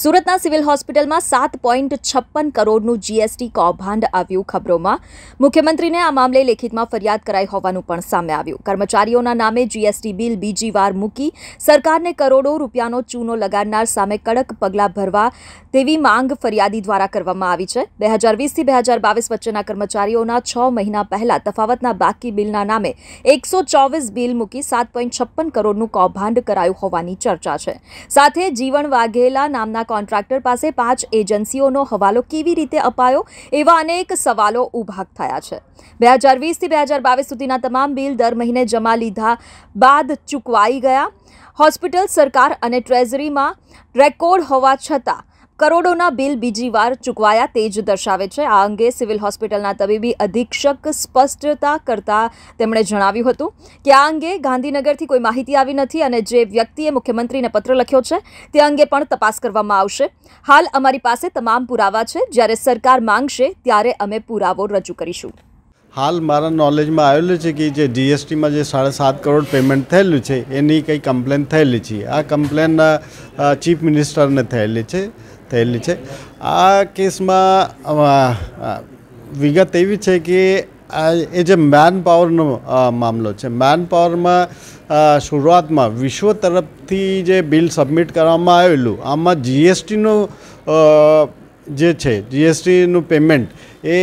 સુરતના સિવિલ હોસ્પિટલમાં સાત પોઈન્ટ છપ્પન કરોડનું જીએસટી કૌભાંડ આવ્યું ખબરોમાં મુખ્યમંત્રીને આ મામલે લેખિતમાં ફરિયાદ કરાઈ હોવાનું પણ સામે આવ્યું કર્મચારીઓના નામે જીએસટી બિલ બીજી વાર મૂકી સરકારને કરોડો રૂપિયાનો ચૂનો લગાડનાર સામે કડક પગલાં ભરવા તેવી માંગ ફરિયાદી દ્વારા કરવામાં આવી છે બે હજાર વીસથી બે હજાર બાવીસ વચ્ચેના કર્મચારીઓના છ મહિના પહેલા તફાવતના બાકી બિલના નામે એકસો ચોવીસ બિલ મૂકી સાત પોઈન્ટ છપ્પન કરોડનું કૌભાંડ કરાયું હોવાની ચર્ચા છે સાથે જીવન વાઘેલા નામના कॉन्ट्रैक्टर પાસે પાંચ એજન્સીઓનો હવાલો કેવી રીતે અપાયો એવા અનેક સવાલો ઉભાક થયા છે 2020 થી 2022 સુધીના તમામ બિલ દર મહિને જમા લીધા બાદ ચૂકવાઈ ગયા હોસ્પિટલ સરકાર અને ટ્રેઝરીમાં રેકોર્ડ હોવા છતાં કરોડોના બિલ બીજી વાર ચૂકવાયા તે જ દર્શાવે છે આ અંગે સિવિલ હોસ્પિટલના તબીબી અધિક્ષક સ્પષ્ટતા કરતા તેમણે જણાવ્યું હતું કે આ અંગે ગાંધીનગરથી કોઈ માહિતી આવી નથી અને જે વ્યક્તિએ મુખ્યમંત્રીને પત્ર લખ્યો છે તે અંગે પણ તપાસ કરવામાં આવશે હાલ અમારી પાસે તમામ પુરાવા છે જ્યારે સરકાર માંગશે ત્યારે અમે પુરાવો રજૂ કરીશું હાલ મારા નોલેજમાં આવેલું છે કે જે જીએસટીમાં જે સાડા સાત કરોડ પેમેન્ટ થયેલું છે એની કંઈ કમ્પ્લેન થયેલી છે આ કમ્પ્લેન ચીફ મિનિસ્ટરને થયેલી છે થયેલી છે આ કેસમાં વિગત એવી છે કે એ જે મેન પાવરનો મામલો છે મેન પાવરમાં શરૂઆતમાં વિશ્વ તરફથી જે બિલ સબમિટ કરવામાં આવેલું આમાં જીએસટીનું જે છે જીએસટીનું પેમેન્ટ એ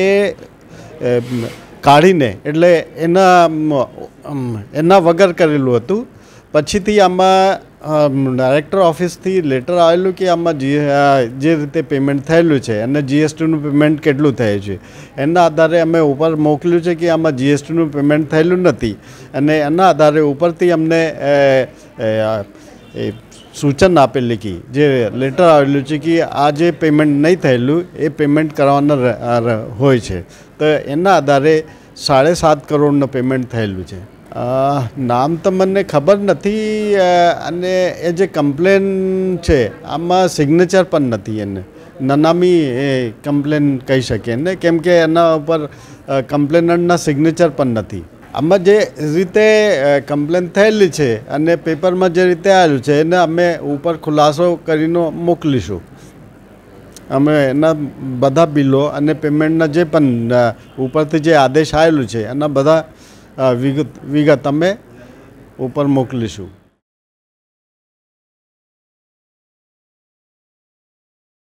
કાઢીને એટલે એના એના વગર કરેલું હતું પછીથી આમાં ડાયરેક્ટર ઓફિસથી લેટર આવેલું કે આમાં જે રીતે પેમેન્ટ થયેલું છે અને જીએસટીનું પેમેન્ટ કેટલું થયું છે એના આધારે અમે ઉપર મોકલ્યું છે કે આમાં જીએસટીનું પેમેન્ટ થયેલું નથી અને એના આધારે ઉપરથી અમને એ સૂચન આપેલી કે જે લેટર આવેલું છે કે આ જે પેમેન્ટ નહીં થયેલું એ પેમેન્ટ કરવાના હોય છે તો એના આધારે સાડે સાત કરોડનું પેમેન્ટ થયેલું છે નામ તો મને ખબર નથી અને એ જે કમ્પ્લેન છે આમાં સિગ્નેચર પણ નથી એને નનામી એ કમ્પ્લેન કહી શકીએ ને કેમ કે એના ઉપર કમ્પ્લેનન્ટના સિગ્નેચર પણ નથી આમાં જે રીતે કમ્પ્લેન થયેલી છે અને પેપરમાં જે રીતે આવ્યું છે એને અમે ઉપર ખુલાસો કરીને મોકલીશું અમે એના બધા બિલો અને પેમેન્ટના જે પણ ઉપરથી જે આદેશ આવેલું છે એના બધા વિગત વિગત અમે ઉપર મોકલીશું